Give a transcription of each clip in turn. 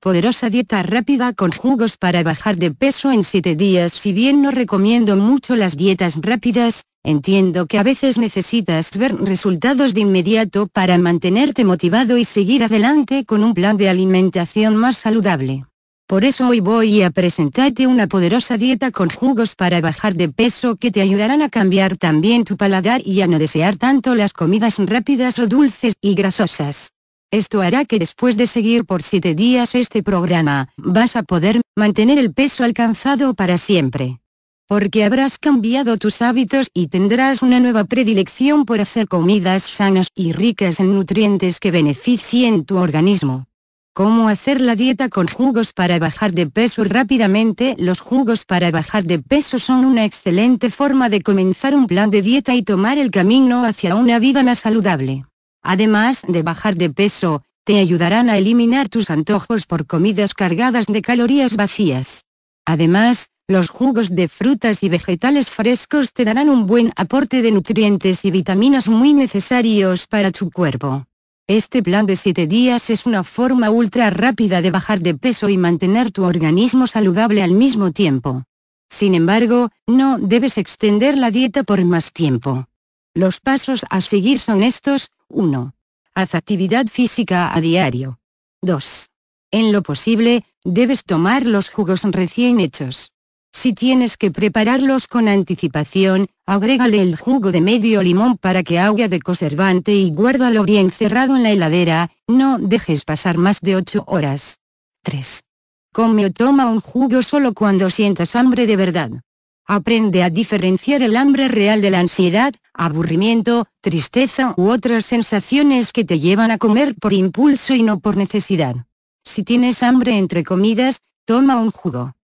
poderosa dieta rápida con jugos para bajar de peso en 7 días. Si bien no recomiendo mucho las dietas rápidas, entiendo que a veces necesitas ver resultados de inmediato para mantenerte motivado y seguir adelante con un plan de alimentación más saludable. Por eso hoy voy a presentarte una poderosa dieta con jugos para bajar de peso que te ayudarán a cambiar también tu paladar y a no desear tanto las comidas rápidas o dulces y grasosas. Esto hará que después de seguir por 7 días este programa, vas a poder mantener el peso alcanzado para siempre. Porque habrás cambiado tus hábitos y tendrás una nueva predilección por hacer comidas sanas y ricas en nutrientes que beneficien tu organismo. Cómo hacer la dieta con jugos para bajar de peso rápidamente. Los jugos para bajar de peso son una excelente forma de comenzar un plan de dieta y tomar el camino hacia una vida más saludable además de bajar de peso, te ayudarán a eliminar tus antojos por comidas cargadas de calorías vacías. Además, los jugos de frutas y vegetales frescos te darán un buen aporte de nutrientes y vitaminas muy necesarios para tu cuerpo. Este plan de 7 días es una forma ultra rápida de bajar de peso y mantener tu organismo saludable al mismo tiempo. Sin embargo, no debes extender la dieta por más tiempo. Los pasos a seguir son estos, 1. Haz actividad física a diario. 2. En lo posible, debes tomar los jugos recién hechos. Si tienes que prepararlos con anticipación, agrégale el jugo de medio limón para que haga de conservante y guárdalo bien cerrado en la heladera, no dejes pasar más de 8 horas. 3. Come o toma un jugo solo cuando sientas hambre de verdad aprende a diferenciar el hambre real de la ansiedad, aburrimiento, tristeza u otras sensaciones que te llevan a comer por impulso y no por necesidad. Si tienes hambre entre comidas, toma un jugo.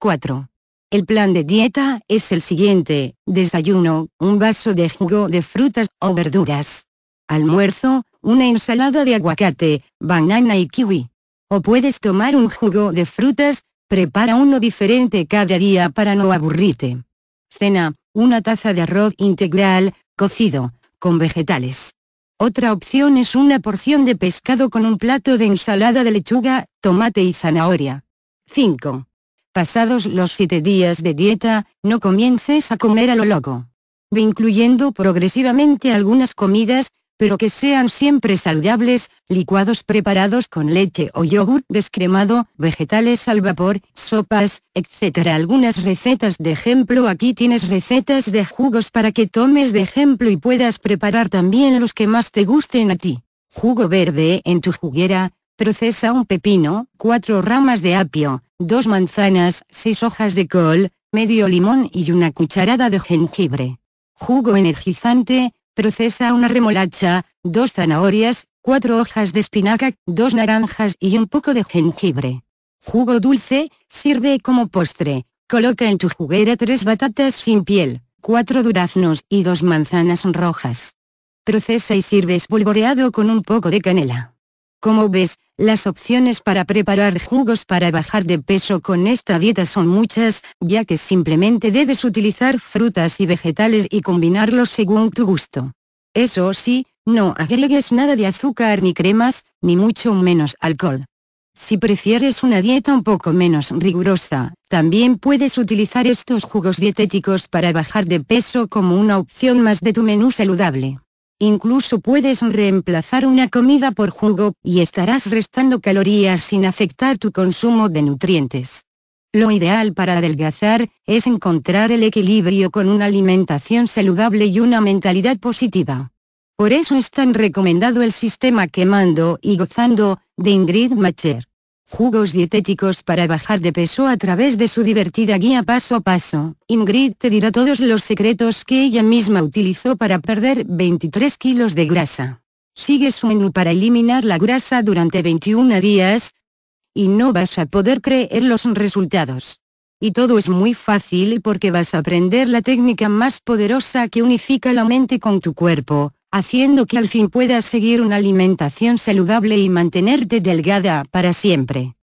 4. El plan de dieta es el siguiente, desayuno, un vaso de jugo de frutas o verduras. Almuerzo, una ensalada de aguacate, banana y kiwi. O puedes tomar un jugo de frutas, Prepara uno diferente cada día para no aburrirte. Cena, una taza de arroz integral, cocido, con vegetales. Otra opción es una porción de pescado con un plato de ensalada de lechuga, tomate y zanahoria. 5. Pasados los 7 días de dieta, no comiences a comer a lo loco. Incluyendo progresivamente algunas comidas, pero que sean siempre saludables, licuados preparados con leche o yogur descremado, vegetales al vapor, sopas, etc. Algunas recetas de ejemplo Aquí tienes recetas de jugos para que tomes de ejemplo y puedas preparar también los que más te gusten a ti. Jugo verde en tu juguera, procesa un pepino, cuatro ramas de apio, dos manzanas, seis hojas de col, medio limón y una cucharada de jengibre. Jugo energizante, procesa una remolacha, dos zanahorias, cuatro hojas de espinaca, dos naranjas y un poco de jengibre. Jugo dulce, sirve como postre. Coloca en tu juguera tres batatas sin piel, cuatro duraznos y dos manzanas rojas. Procesa y sirve espolvoreado con un poco de canela. Como ves, las opciones para preparar jugos para bajar de peso con esta dieta son muchas, ya que simplemente debes utilizar frutas y vegetales y combinarlos según tu gusto. Eso sí, no agregues nada de azúcar ni cremas, ni mucho menos alcohol. Si prefieres una dieta un poco menos rigurosa, también puedes utilizar estos jugos dietéticos para bajar de peso como una opción más de tu menú saludable. Incluso puedes reemplazar una comida por jugo, y estarás restando calorías sin afectar tu consumo de nutrientes. Lo ideal para adelgazar, es encontrar el equilibrio con una alimentación saludable y una mentalidad positiva. Por eso es tan recomendado el sistema Quemando y Gozando, de Ingrid Macher. Jugos dietéticos para bajar de peso a través de su divertida guía paso a paso. Ingrid te dirá todos los secretos que ella misma utilizó para perder 23 kilos de grasa. Sigue su menú para eliminar la grasa durante 21 días. Y no vas a poder creer los resultados. Y todo es muy fácil porque vas a aprender la técnica más poderosa que unifica la mente con tu cuerpo, haciendo que al fin puedas seguir una alimentación saludable y mantenerte delgada para siempre.